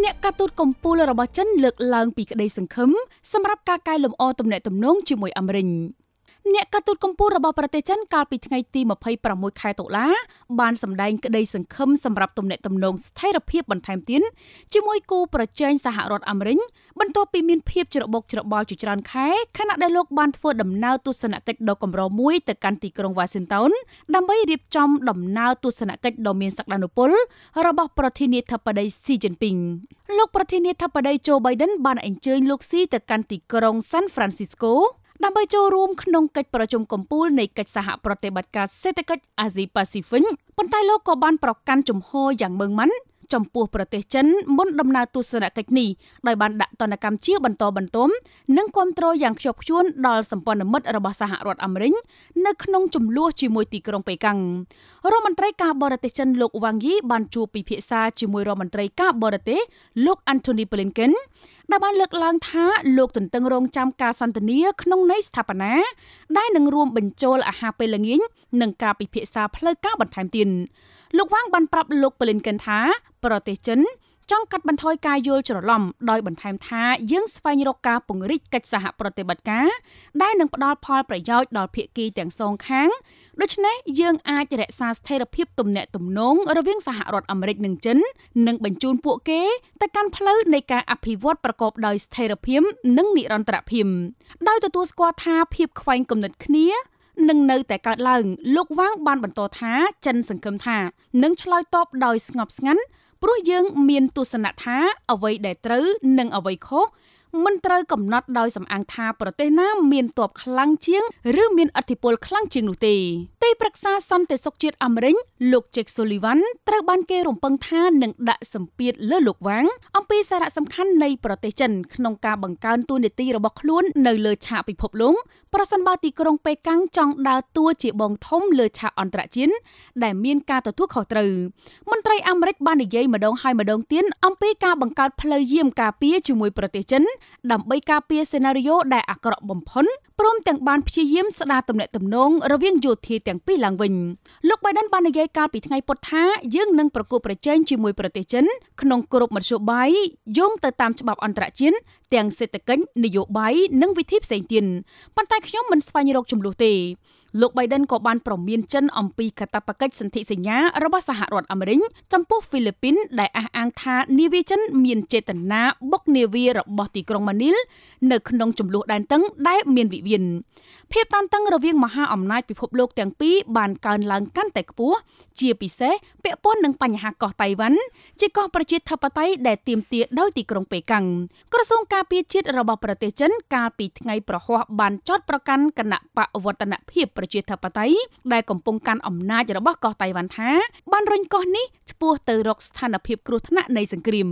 អ្នកការទូតកំពូលរបស់ចិនលើកឡើងពីក្តីសង្ឃឹមសម្រាប់ការកែលម្អទំនាក់ទំនងជាមួយអាមេរិកអ្នកកាទូតកម្ពុជារបស់ប្រទេសចិនកាលពីថ្ងៃទី26ខែតុលាបានសម្ដែងក្តីសង្ឃឹមសម្រាប់ទំនាក់ទំនងស្ថិរភាពបន្ថែមទៀតជាមួយគូប្រជែងសហរដ្ឋអាមេរិកបន្ទាប់ពីមានភាពច្របូកច្របល់ជាច្រើនខែខណៈដែលលោកបានធ្វើដំណើរទស្សនកិច្ចដ៏កម្រមួយទៅកាន់ទីក្រុង Washington ដើម្បីរៀបចំដំណើរទស្សនកិច្ចដ៏មានសក្តានុពលរបស់ប្រធានាធិបតី Xi Jinping លោកប្រធានាធិបតី Joe Biden បានអញ្ជើញលោក Xi ទៅកាន់ទីក្រុង San Francisco ដើម្បីចូលរួមក្នុងកិច្ចប្រជុំកំពូលនៃកិច្ចសហប្រតិបត្តិការសេដ្ឋកិច្ចអាស៊ីប៉ាស៊ីហ្វិកប៉ុន្តែលោកក៏បានប្រកាន់ជំហរយ៉ាងម៉ឺងម៉ាត់ចំពោះប្រទេសចិនមុនដំណើរទស្សនកិច្ចនេះដោយបានដាក់ទណ្ឌកម្មជាបន្តបន្ទាប់និងគ្រប់គ្រងយ៉ាងខ្ជាប់ខ្ជួនដល់សម្ព័ន្ធមិត្តរបស់សហរដ្ឋអាមេរិកនៅក្នុងចំនួនជាមួយទីក្រុងប៉េកាំងរដ្ឋមន្ត្រីការបរទេសចិនលោកវ៉ាងយីបានជួបពិភាក្សាជាមួយរដ្ឋមន្ត្រីការបរទេសលោក Anthony Blinken ដែលបានលើកឡើង ថាលោកទន្ទឹងរង់ចាំការសន្ទនាក្នុងន័យស្ថាបនាដែលនឹងរួមបញ្ចូលអាហារពេលល្ងាចនិងការពិភាក្សាផ្លូវការបន្ថែមទៀតលោកវ៉ាងបានប្រាប់លោកប៉ូលិនកិនថាប្រទេសចិនចង់កាត់បន្ថយការយល់ច្រឡំដោយបន្ថែមថាយើង ស្វែងរកការពង្រីកកិច្ចសហប្រតិបត្តិការដែលនឹងផ្ដល់ផលប្រយោជន៍ដល់ភាគីទាំងសងខាងដូច្នេះយើងអាចរក្សាស្ថិរភាពទំនាក់ទំនងរវាងសហរដ្ឋអាមេរិកនិងចិននិងបញ្ជូនពួកគេទៅកាន់ផ្លូវនៃការអភិវឌ្ឍប្រកបដោយស្ថិរភាព និងនិរន្តរភាពដោយទទួលស្គាល់ថាភាពខ្វែងគំនិតគ្នានឹងនៅតែកើតឡើង លោកវ៉ាងបានបន្តថាចិន សង្ឃឹមថានឹងឆ្លើយតបដោយស្ងប់ស្ងាត់ព្រោះយើងមានទស្សនៈថាអ្វីដែលត្រូវនិងអ្វីខុសមិនត្រូវកំណត់ដោយសំអាងថាប្រទេសណាមានទ័ពខ្លាំងជាង ឬមានឥទ្ធិពលខ្លាំងជាងនោះទេទីប្រឹក្សាសន្តិសុខជាតិអាមេរិកលោក Jake Sullivan ត្រូវបានគេរំពឹងថានឹងដាក់សម្ពាធលើលោកវ៉ាង អំពីសារៈសំខាន់នៃប្រទេសចិនក្នុងការបង្កើនទូនាទីរបស់ខ្លួននៅលើឆាកពិភពលោកប្រសិនបើទីក្រុងប៉េកាំងចង់ដើរតួជាបងធំលើឆាកអន្តរជាតិដែលមានការទទួលខុសត្រូវមន្ត្រីអាមេរិកបាននិយាយម្ដងហើយម្ដងទៀតអំពីការបង្កើតផ្លូវយាមការពារជាមួយប្រទេសចិនដើម្បីការពារសេណារីយ៉ូដែលអាក្រក់បំផុនព្រមទាំងបានព្យាយាមស្ដារទំនាក់ទំនងរវាងយោធាទាំងពីរឡើងវិញលោកបៃដិន បាននិយាយកាលពីថ្ងៃពុធថាយើងនឹងប្រគល់ប្រជែងជាមួយប្រទេសចិន ក្នុងក្របមធ្យោបាយយោងទៅតាមច្បាប់អន្តរជាតិទាំងសេដ្ឋកិច្ចនយោបាយនិងវិធីផ្សេងទៀតប៉ុន្តែខ្ញុំមិនស្វែងរកចំនួនទេលោក Biden ក៏បានប្រមានចិន អំពីកាតព្វកិច្ចសន្ធិសញ្ញា របស់សហរដ្ឋអាមេរិកចំពោះហ្វីលីពីន ដែលអះអាងថានាវាចិន មានចេតនាបុកនាវារបស់ទីក្រុងម៉ានីលនៅក្នុងចំនួនដែនតឹង ដែលមានវិវានភាពតានតឹងរវាងមហាអំណាចពិភពលោកទាំងពីរបានកើនឡើងកាន់តែខ្ពស់ជាពិសេសពាក់ព័ន្ធនឹងបញ្ហាកោះតៃវ៉ាន់ជាកោះប្រជាធិបតេយ្យដែលទាមទារដោយទីក្រុងប៉េកាំងក្រសួងការពារជាតិរបស់ប្រទេសចិន កាលពីថ្ងៃប្រហ័សបានចោទប្រកាន់គណៈបកវឌ្ឍនភាពប្រជាធិបតេយ្យដែលកំពុងកាន់អំណាចរបស់កោះតៃវ៉ាន់ថាបានរុញកោះនេះឆ្ពោះទៅរកស្ថានភាពគ្រោះថ្នាក់នៃសង្គ្រាម